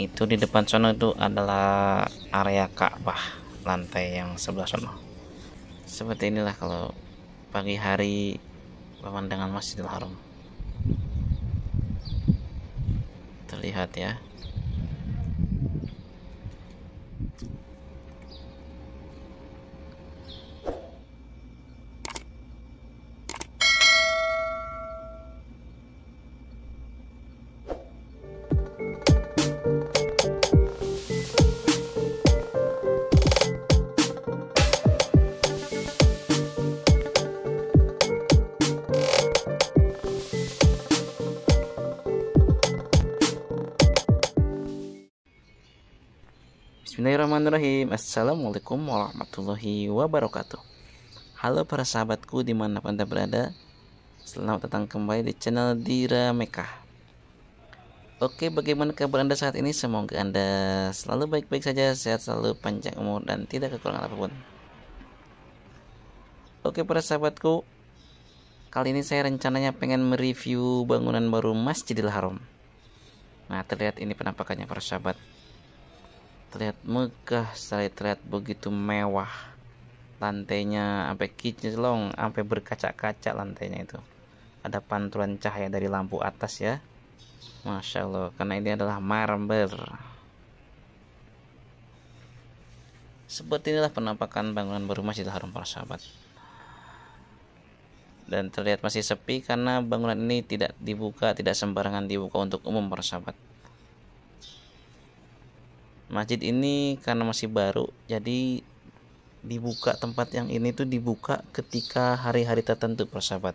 itu di depan sana itu adalah area Ka'bah lantai yang sebelah sana seperti inilah kalau pagi hari pemandangan Masjidil Haram terlihat ya Bismillahirrahmanirrahim Assalamualaikum warahmatullahi wabarakatuh Halo para sahabatku dimanapun anda berada Selamat datang kembali di channel Dira Mekah Oke bagaimana kabar anda saat ini Semoga anda selalu baik-baik saja Sehat selalu panjang umur dan tidak kekurangan apapun Oke para sahabatku Kali ini saya rencananya pengen mereview bangunan baru Masjidil Haram Nah terlihat ini penampakannya para sahabat terlihat megah sekali terlihat begitu mewah lantainya sampai long, sampai berkaca-kaca lantainya itu ada pantulan cahaya dari lampu atas ya Masya Allah karena ini adalah marmer seperti inilah penampakan bangunan baru masjid Haram para sahabat dan terlihat masih sepi karena bangunan ini tidak dibuka tidak sembarangan dibuka untuk umum para sahabat masjid ini karena masih baru jadi dibuka tempat yang ini tuh dibuka ketika hari-hari tertentu persahabat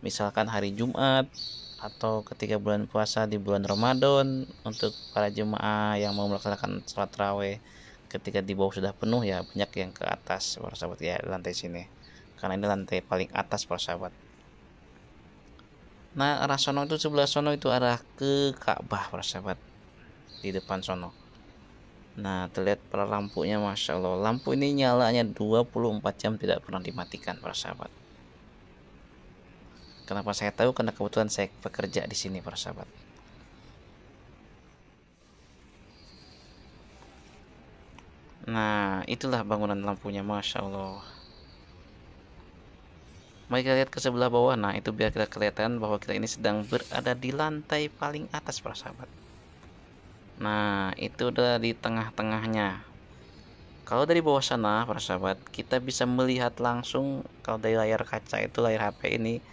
misalkan hari Jumat atau ketika bulan puasa di bulan Ramadan untuk para jemaah yang mau melaksanakan sholat raweh ketika di bawah sudah penuh ya banyak yang ke atas para sahabat ya lantai sini karena ini lantai paling atas persahabat nah arah sono itu sebelah sono itu arah ke Ka'bah para sahabat di depan sono Nah, terlihat para lampunya Masya Allah. Lampu ini nyalanya 24 jam tidak pernah dimatikan, para sahabat. Kenapa saya tahu? Karena kebetulan saya bekerja di sini, para sahabat. Nah, itulah bangunan lampunya, Masya Allah. Mari kita lihat ke sebelah bawah. Nah, itu biar kita kelihatan bahwa kita ini sedang berada di lantai paling atas, para sahabat. Nah, itu udah di tengah-tengahnya. Kalau dari bawah sana, para sahabat, kita bisa melihat langsung kalau dari layar kaca itu layar HP ini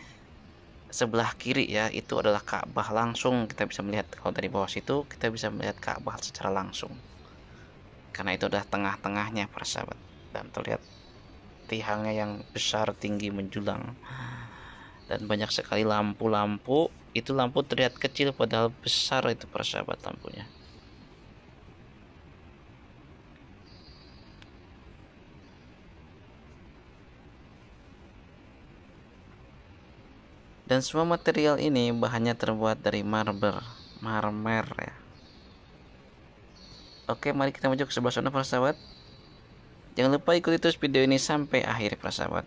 sebelah kiri ya, itu adalah Ka'bah langsung kita bisa melihat. Kalau dari bawah situ kita bisa melihat Ka'bah secara langsung. Karena itu udah tengah-tengahnya, para sahabat. Dan terlihat tiangnya yang besar tinggi menjulang. Dan banyak sekali lampu-lampu. Itu lampu terlihat kecil padahal besar itu persahabat sahabat lampunya Dan semua material ini bahannya terbuat dari marble, marmer ya. Oke, mari kita maju ke sebelah sana para sahabat. Jangan lupa ikuti terus video ini sampai akhir para sahabat.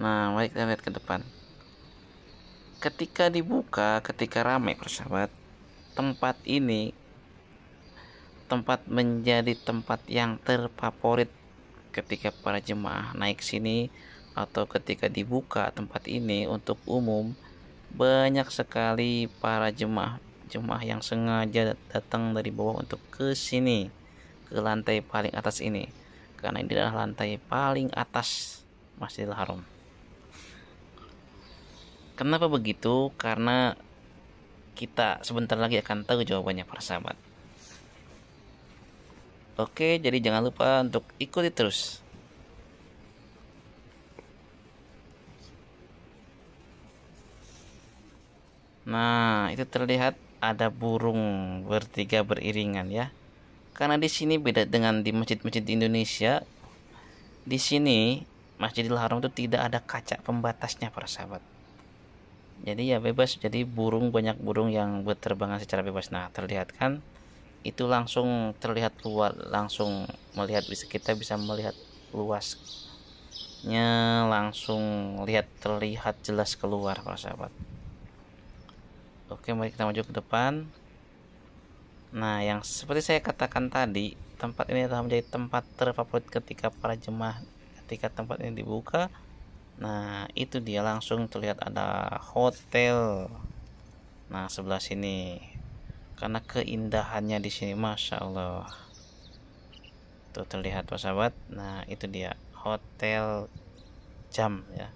Nah, mari kita lihat ke depan. Ketika dibuka, ketika ramai persahabat, tempat ini tempat menjadi tempat yang terfavorit ketika para jemaah naik sini atau ketika dibuka tempat ini untuk umum banyak sekali para jemaah jemaah yang sengaja datang dari bawah untuk ke sini ke lantai paling atas ini karena ini adalah lantai paling atas Masjidil Haram kenapa begitu karena kita sebentar lagi akan tahu jawabannya para sahabat Oke, jadi jangan lupa untuk ikuti terus. Nah, itu terlihat ada burung bertiga beriringan ya. Karena di sini beda dengan di masjid-masjid di Indonesia. Di sini Masjidil Haram itu tidak ada kaca pembatasnya para sahabat. Jadi ya bebas, jadi burung banyak burung yang berterbangan secara bebas. Nah, terlihat kan? itu langsung terlihat luas langsung melihat bisa kita bisa melihat luasnya langsung lihat terlihat jelas keluar para sahabat oke mari kita maju ke depan nah yang seperti saya katakan tadi tempat ini adalah menjadi tempat terfavorit ketika para jemaah ketika tempat ini dibuka nah itu dia langsung terlihat ada hotel nah sebelah sini karena keindahannya di sini masya Allah tuh terlihat pak sahabat nah itu dia hotel jam ya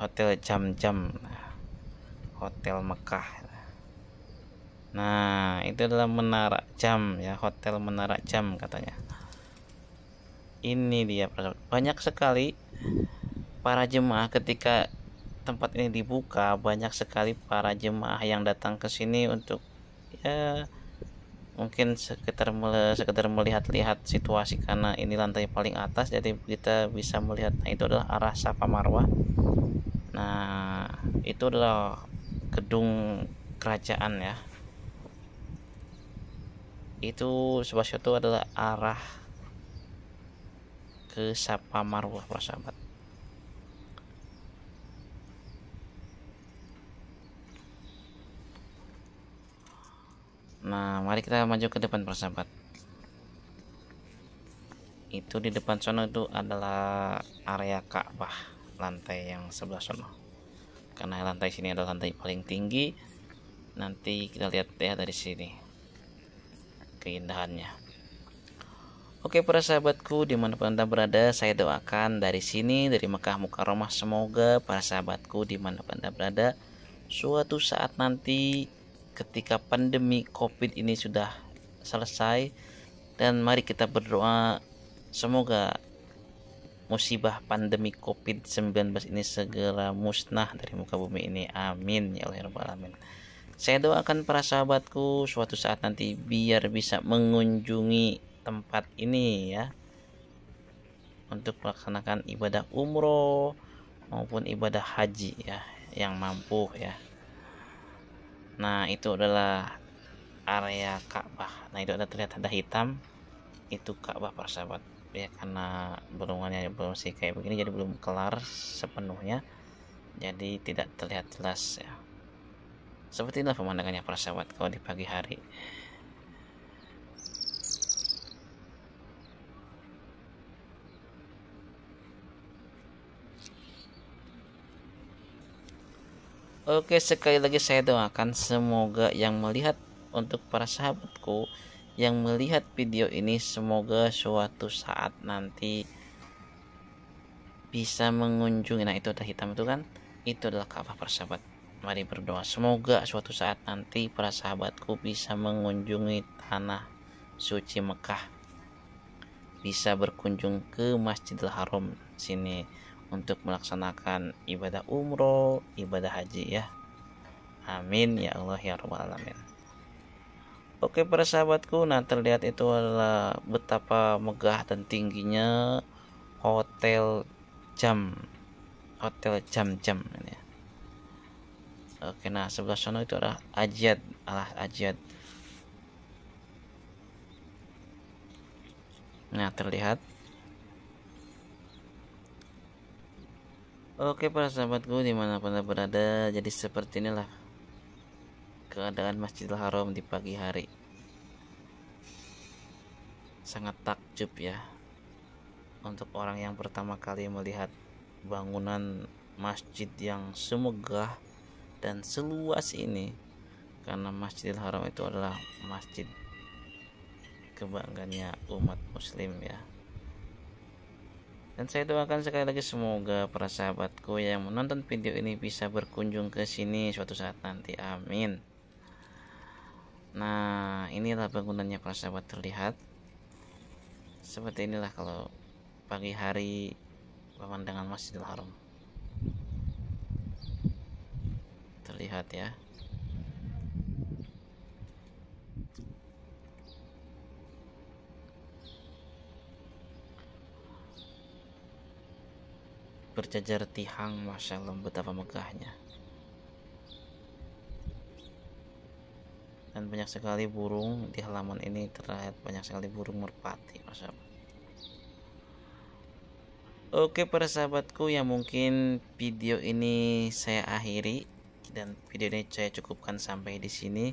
hotel jam-jam hotel Mekah nah itu adalah menara jam ya hotel menara jam katanya ini dia sahabat banyak sekali para jemaah ketika tempat ini dibuka banyak sekali para jemaah yang datang ke sini untuk ya mungkin sekitar sekedar melihat-lihat situasi karena ini lantai paling atas jadi kita bisa melihat nah itu adalah arah Sapa Marwah nah itu adalah gedung kerajaan ya itu sebuah itu adalah arah ke Sapa Marwah para sahabat Nah, mari kita maju ke depan persahabat. Itu di depan sana itu adalah area Ka'bah, lantai yang sebelah sana. Karena lantai sini adalah lantai paling tinggi, nanti kita lihat ya dari sini keindahannya. Oke para sahabatku dimanapun anda berada saya doakan dari sini dari Mekah Mukarramah semoga para sahabatku dimanapun anda berada suatu saat nanti ketika pandemi COVID ini sudah selesai dan mari kita berdoa semoga musibah pandemi COVID-19 ini segera musnah dari muka bumi ini. Amin ya Allah ya alamin. Saya doakan para sahabatku suatu saat nanti biar bisa mengunjungi tempat ini ya untuk melaksanakan ibadah umroh maupun ibadah haji ya yang mampu ya Nah, itu adalah area Ka'bah. Nah, itu ada terlihat ada hitam. Itu Ka'bah para Ya karena burungannya belum sih kayak begini jadi belum kelar sepenuhnya. Jadi tidak terlihat jelas ya. Seperti itulah pemandangannya para sahabat kalau di pagi hari. Oke, sekali lagi saya doakan semoga yang melihat untuk para sahabatku yang melihat video ini semoga suatu saat nanti bisa mengunjungi nah itu ada hitam itu kan itu adalah kapal para sahabat mari berdoa semoga suatu saat nanti para sahabatku bisa mengunjungi tanah suci Mekah bisa berkunjung ke Masjidil Haram sini untuk melaksanakan ibadah umroh, ibadah haji ya. Amin ya Allah ya Rabbal Alamin. Oke para sahabatku, nah terlihat itu adalah betapa megah dan tingginya hotel jam hotel jam-jam ini. Ya. Oke, nah sebelah sana itu adalah Ajad, alah Ajad. Nah terlihat Oke para sahabatku dimanapun berada Jadi seperti inilah Keadaan Masjidil Haram di pagi hari Sangat takjub ya Untuk orang yang pertama kali melihat Bangunan masjid yang semegah Dan seluas ini Karena Masjidil Haram itu adalah masjid kebanggannya umat muslim ya dan saya doakan sekali lagi semoga para sahabatku yang menonton video ini bisa berkunjung ke sini suatu saat nanti. Amin. Nah, inilah bangunannya para sahabat terlihat. Seperti inilah kalau pagi hari pemandangan Masjidil Haram. Terlihat ya. berjajar tihang Masya Allah betapa megahnya dan banyak sekali burung di halaman ini terlihat banyak sekali burung merpati Masya Allah Oke para sahabatku yang mungkin video ini saya akhiri dan video ini saya cukupkan sampai di sini.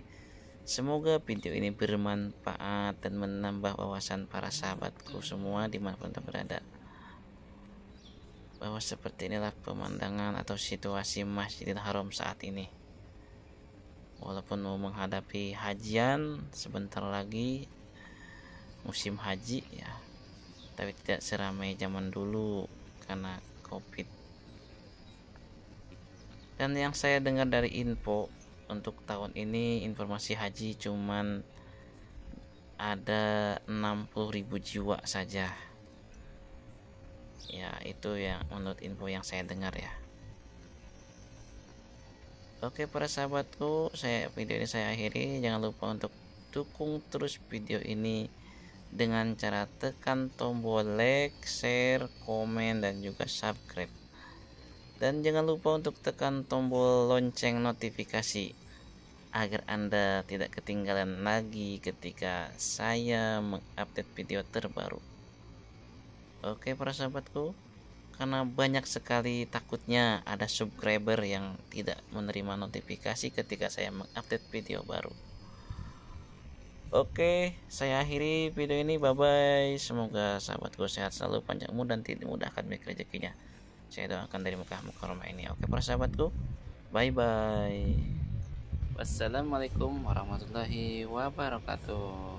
Semoga video ini bermanfaat dan menambah wawasan para sahabatku semua dimanapun berada bahwa seperti inilah pemandangan atau situasi Masjidil Haram saat ini. Walaupun mau menghadapi hajian sebentar lagi musim haji ya, tapi tidak seramai zaman dulu karena Covid. Dan yang saya dengar dari info untuk tahun ini informasi haji cuman ada 60.000 jiwa saja ya itu yang menurut info yang saya dengar ya oke para sahabatku saya video ini saya akhiri jangan lupa untuk dukung terus video ini dengan cara tekan tombol like, share, komen dan juga subscribe dan jangan lupa untuk tekan tombol lonceng notifikasi agar Anda tidak ketinggalan lagi ketika saya mengupdate video terbaru. Oke para sahabatku, karena banyak sekali takutnya ada subscriber yang tidak menerima notifikasi ketika saya mengupdate video baru. Oke, saya akhiri video ini. Bye bye. Semoga sahabatku sehat selalu, panjang umur dan tidak mudahkan baik rezekinya. Saya doakan dari Mekah rumah ini. Oke, para sahabatku. Bye bye. Wassalamualaikum warahmatullahi wabarakatuh.